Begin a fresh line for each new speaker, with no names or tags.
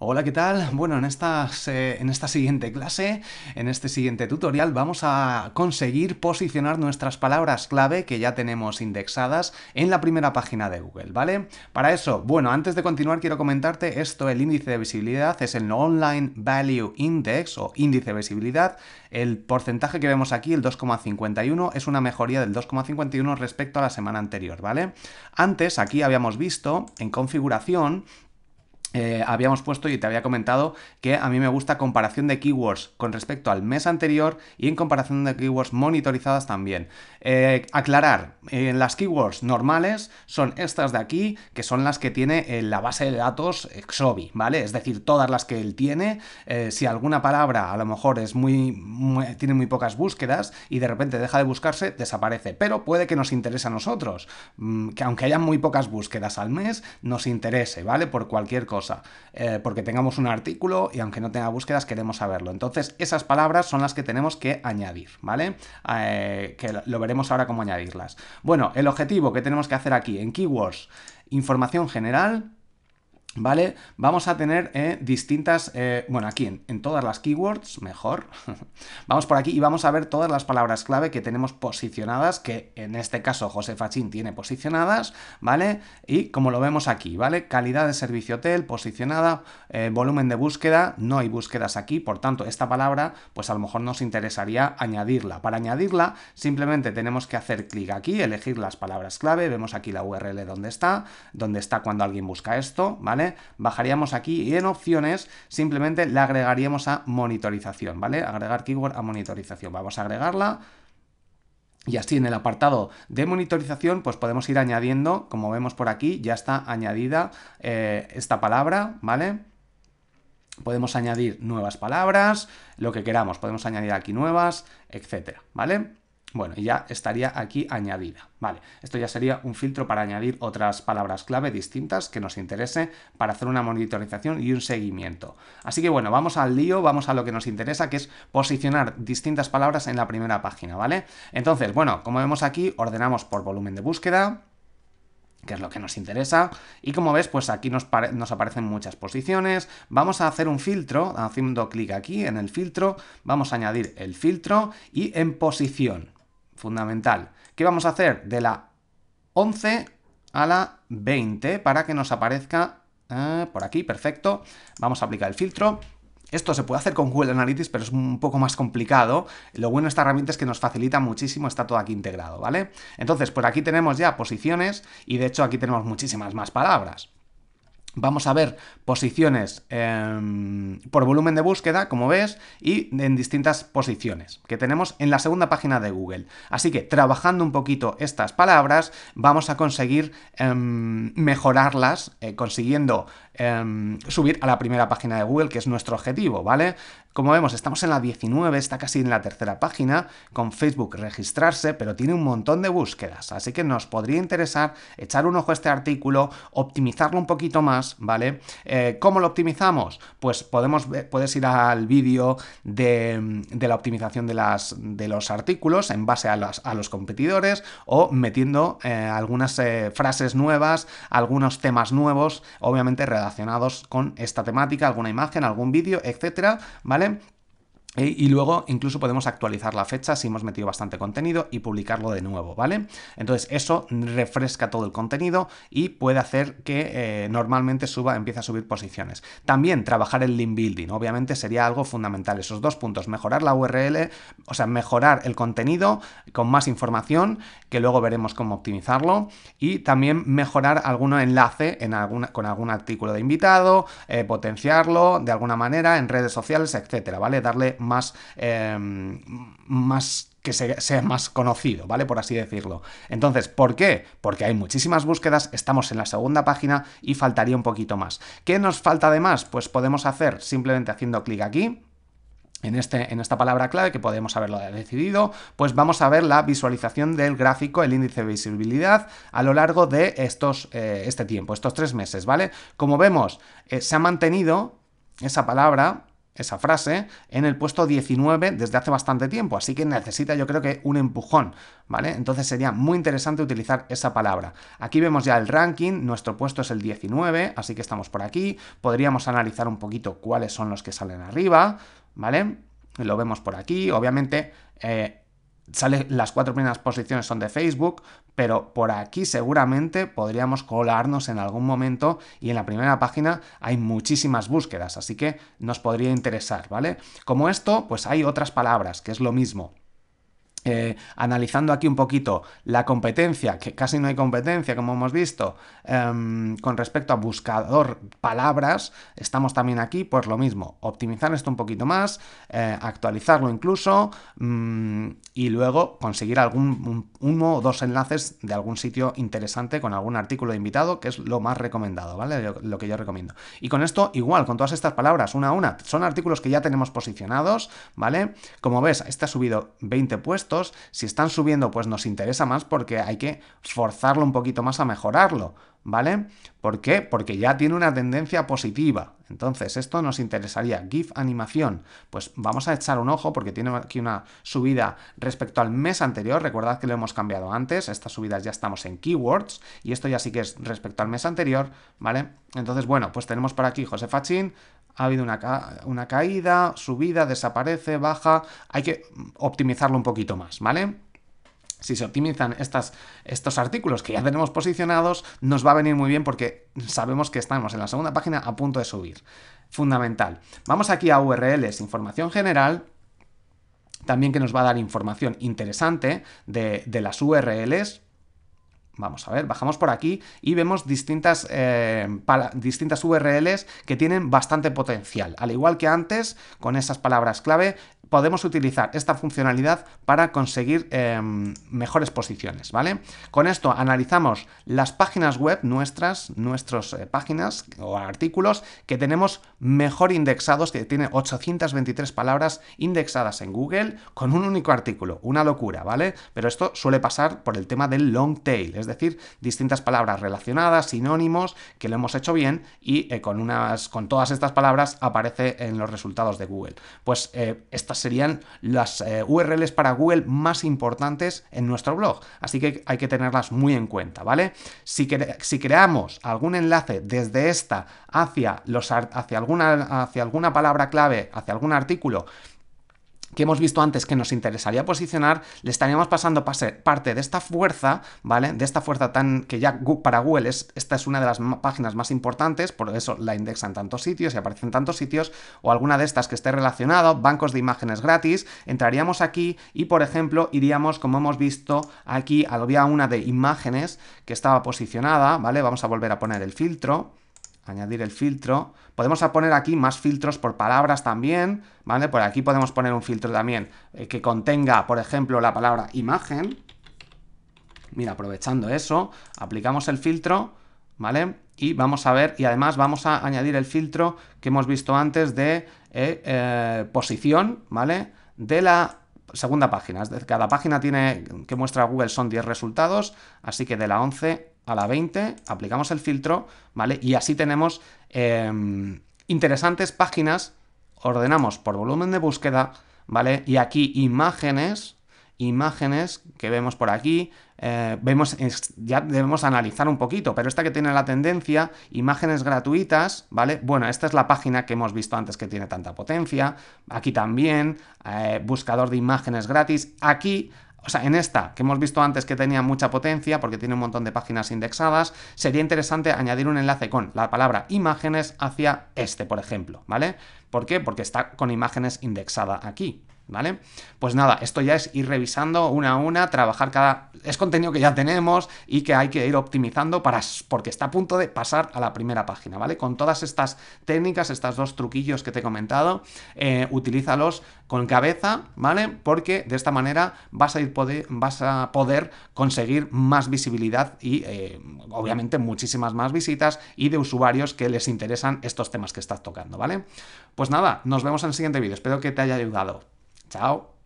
Hola, ¿qué tal? Bueno, en, en esta siguiente clase, en este siguiente tutorial, vamos a conseguir posicionar nuestras palabras clave que ya tenemos indexadas en la primera página de Google, ¿vale? Para eso, bueno, antes de continuar quiero comentarte esto, el índice de visibilidad es el Online Value Index o índice de visibilidad. El porcentaje que vemos aquí, el 2,51, es una mejoría del 2,51 respecto a la semana anterior, ¿vale? Antes, aquí habíamos visto en configuración eh, habíamos puesto y te había comentado que a mí me gusta comparación de keywords con respecto al mes anterior y en comparación de keywords monitorizadas también. Eh, aclarar, eh, las keywords normales son estas de aquí, que son las que tiene la base de datos Xobi, ¿vale? Es decir, todas las que él tiene. si alguna palabra a lo mejor es muy, tiene muy pocas búsquedas y de repente deja de buscarse, desaparece. Pero puede que nos interese a nosotros, mm, que aunque haya muy pocas búsquedas al mes, nos interese, ¿vale? Por cualquier cosa. Eh, porque tengamos un artículo y aunque no tenga búsquedas queremos saberlo. Entonces esas palabras son las que tenemos que añadir, ¿vale? Eh, que lo veremos ahora cómo añadirlas. Bueno, el objetivo que tenemos que hacer aquí en keywords, información general, ¿Vale? Vamos a tener eh, distintas, eh, bueno, aquí en, todas las keywords, mejor. vamos por aquí y vamos a ver todas las palabras clave que tenemos posicionadas, que en este caso José Fachín tiene posicionadas, ¿vale? Y como lo vemos aquí, ¿vale? Calidad de servicio hotel, posicionada, eh, volumen de búsqueda, no hay búsquedas aquí, por tanto, esta palabra, pues a lo mejor nos interesaría añadirla. Para añadirla, simplemente tenemos que hacer clic aquí, elegir las palabras clave, vemos aquí la URL donde está, donde está cuando alguien busca esto, ¿vale? Bajaríamos aquí y en opciones simplemente la agregaríamos a monitorización, ¿vale? Agregar keyword a monitorización. Vamos a agregarla. Y así en el apartado de monitorización, pues podemos ir añadiendo, como vemos por aquí, ya está añadida eh, esta palabra, ¿vale? Podemos añadir nuevas palabras, lo que queramos, podemos añadir aquí nuevas, etcétera, ¿vale? Bueno, y ya estaría aquí añadida. Vale, esto ya sería un filtro para añadir otras palabras clave distintas que nos interese para hacer una monitorización y un seguimiento. Así que bueno, vamos al lío, vamos a lo que nos interesa, que es posicionar distintas palabras en la primera página, ¿vale? Entonces, bueno, como vemos aquí, ordenamos por volumen de búsqueda, que es lo que nos interesa. Y como ves, pues aquí nos, aparecen muchas posiciones. Vamos a hacer un filtro, haciendo clic aquí en el filtro, vamos a añadir el filtro y en posición fundamental. ¿Qué vamos a hacer? De la 11 a la 20 para que nos aparezca ah, por aquí, perfecto. Vamos a aplicar el filtro. Esto se puede hacer con Google Analytics, pero es un poco más complicado. Lo bueno de esta herramienta es que nos facilita muchísimo, está todo aquí integrado, ¿vale? Entonces, por aquí tenemos ya posiciones y de hecho aquí tenemos muchísimas más palabras. Vamos a ver posiciones em, por volumen de búsqueda, como ves, y en distintas posiciones que tenemos en la segunda página de Google. Así que trabajando un poquito estas palabras, vamos a conseguir em, mejorarlas, eh, consiguiendo Em, subir a la primera página de Google, que es nuestro objetivo, ¿vale? Como vemos, estamos en la 19, está casi en la tercera página, con Facebook registrarse, pero tiene un montón de búsquedas, así que nos podría interesar echar un ojo a este artículo, optimizarlo un poquito más, ¿vale? Eh, ¿Cómo lo optimizamos? Pues podemos, puedes ir al vídeo de, la optimización de, las, de los artículos en base a, a los competidores o metiendo eh, algunas eh, frases nuevas, algunos temas nuevos, obviamente relacionados con esta temática, alguna imagen, algún vídeo, etcétera, ¿vale? ¿eh? Y luego incluso podemos actualizar la fecha si hemos metido bastante contenido y publicarlo de nuevo, ¿vale? Entonces eso refresca todo el contenido y puede hacer que eh, normalmente suba, empiece a subir posiciones. También trabajar el link building, obviamente sería algo fundamental. Esos dos puntos, mejorar la URL, o sea, mejorar el contenido con más información, que luego veremos cómo optimizarlo, y también mejorar algún enlace en alguna, con algún artículo de invitado, eh, potenciarlo de alguna manera en redes sociales, etcétera, ¿vale? Darle más, em, más que sea más conocido, ¿vale? Por así decirlo. Entonces, ¿por qué? Porque hay muchísimas búsquedas, estamos en la segunda página y faltaría un poquito más. ¿Qué nos falta además? Pues podemos hacer simplemente haciendo clic aquí, en, este, en, esta palabra clave que podemos haberlo decidido, pues vamos a ver la visualización del gráfico, el índice de visibilidad a lo largo de estos, eh, este tiempo, estos tres meses, ¿vale? Como vemos, eh, se ha mantenido esa palabra esa frase en el puesto 19 desde hace bastante tiempo, así que necesita yo creo que un empujón, ¿vale? Entonces sería muy interesante utilizar esa palabra. Aquí vemos ya el ranking, nuestro puesto es el 19, así que estamos por aquí, podríamos analizar un poquito cuáles son los que salen arriba, ¿vale? Lo vemos por aquí, obviamente... Eh, sale, las cuatro primeras posiciones son de Facebook, pero por aquí seguramente podríamos colarnos en algún momento y en la primera página hay muchísimas búsquedas, así que nos podría interesar, ¿vale? Como esto, pues hay otras palabras, que es lo mismo. Eh, analizando aquí un poquito la competencia, que casi no hay competencia, como hemos visto, em, con respecto a buscador palabras, estamos también aquí, pues lo mismo, optimizar esto un poquito más, eh, actualizarlo incluso, mm, y luego conseguir algún uno o dos enlaces de algún sitio interesante con algún artículo de invitado, que es lo más recomendado, ¿vale? Lo, que yo recomiendo. Y con esto, igual, con todas estas palabras, una a una, son artículos que ya tenemos posicionados, ¿vale? Como ves, este ha subido 20 puestos, si están subiendo, pues nos interesa más porque hay que forzarlo un poquito más a mejorarlo, ¿vale? ¿Por qué? Porque ya tiene una tendencia positiva. Entonces, esto nos interesaría. GIF animación. Pues vamos a echar un ojo porque tiene aquí una subida respecto al mes anterior. Recordad que lo hemos cambiado antes. Estas subidas ya estamos en keywords y esto ya sí que es respecto al mes anterior, ¿vale? Entonces, bueno, pues tenemos por aquí José Fachín, ha habido una, caída, subida, desaparece, baja, hay que optimizarlo un poquito más, ¿vale? si se optimizan estos artículos que ya tenemos posicionados, nos va a venir muy bien porque sabemos que estamos en la segunda página a punto de subir. Fundamental. Vamos aquí a URLs, información general, también que nos va a dar información interesante de, de las URLs, Vamos a ver, bajamos por aquí y vemos distintas, eh, distintas URLs que tienen bastante potencial. Al igual que antes, con esas palabras clave, podemos utilizar esta funcionalidad para conseguir eh, mejores posiciones, ¿vale? Con esto analizamos las páginas web nuestras, nuestras eh, páginas o artículos que tenemos mejor indexados, que tiene 823 palabras indexadas en Google con un único artículo, una locura, ¿vale? Pero esto suele pasar por el tema del long tail, es decir, distintas palabras relacionadas, sinónimos, que lo hemos hecho bien y eh, con, unas, con todas estas palabras aparece en los resultados de Google. Pues eh, estas serían las eh, URLs para Google más importantes en nuestro blog, así que hay que tenerlas muy en cuenta, ¿vale? Si, si creamos algún enlace desde esta hacia, los hacia, alguna, hacia alguna palabra clave, hacia algún artículo, que hemos visto antes que nos interesaría posicionar, le estaríamos pasando parte de esta fuerza, ¿vale? De esta fuerza tan que ya para Google esta es una de las páginas más importantes, por eso la indexan en tantos sitios y aparecen en tantos sitios, o alguna de estas que esté relacionada, bancos de imágenes gratis, entraríamos aquí y, por ejemplo, iríamos, como hemos visto aquí, había una de imágenes que estaba posicionada, ¿vale? Vamos a volver a poner el filtro añadir el filtro. Podemos poner aquí más filtros por palabras también, ¿vale? Por aquí podemos poner un filtro también eh, que contenga, por ejemplo, la palabra imagen. Mira, aprovechando eso, aplicamos el filtro, ¿vale? Y vamos a ver, y además vamos a añadir el filtro que hemos visto antes de eh, eh, posición, ¿vale? De la segunda página. Cada página tiene que muestra Google son 10 resultados, así que de la 11 a la 20, aplicamos el filtro, ¿vale? Y así tenemos em, interesantes páginas, ordenamos por volumen de búsqueda, ¿vale? Y aquí imágenes, imágenes que vemos por aquí, eh, vemos, ya debemos analizar un poquito, pero esta que tiene la tendencia, imágenes gratuitas, ¿vale? Bueno, esta es la página que hemos visto antes que tiene tanta potencia, aquí también, eh, buscador de imágenes gratis, aquí o sea, en esta, que hemos visto antes que tenía mucha potencia porque tiene un montón de páginas indexadas, sería interesante añadir un enlace con la palabra imágenes hacia este, por ejemplo, ¿vale? ¿Por qué? Porque está con imágenes indexada aquí. ¿vale? Pues nada, esto ya es ir revisando una a una, trabajar cada... Es contenido que ya tenemos y que hay que ir optimizando para... porque está a punto de pasar a la primera página, ¿vale? Con todas estas técnicas, estos dos truquillos que te he comentado, eh, utilízalos con cabeza, ¿vale? Porque de esta manera vas a, poder, vas a poder conseguir más visibilidad y eh, obviamente muchísimas más visitas y de usuarios que les interesan estos temas que estás tocando, ¿vale? Pues nada, nos vemos en el siguiente vídeo. Espero que te haya ayudado. Chao.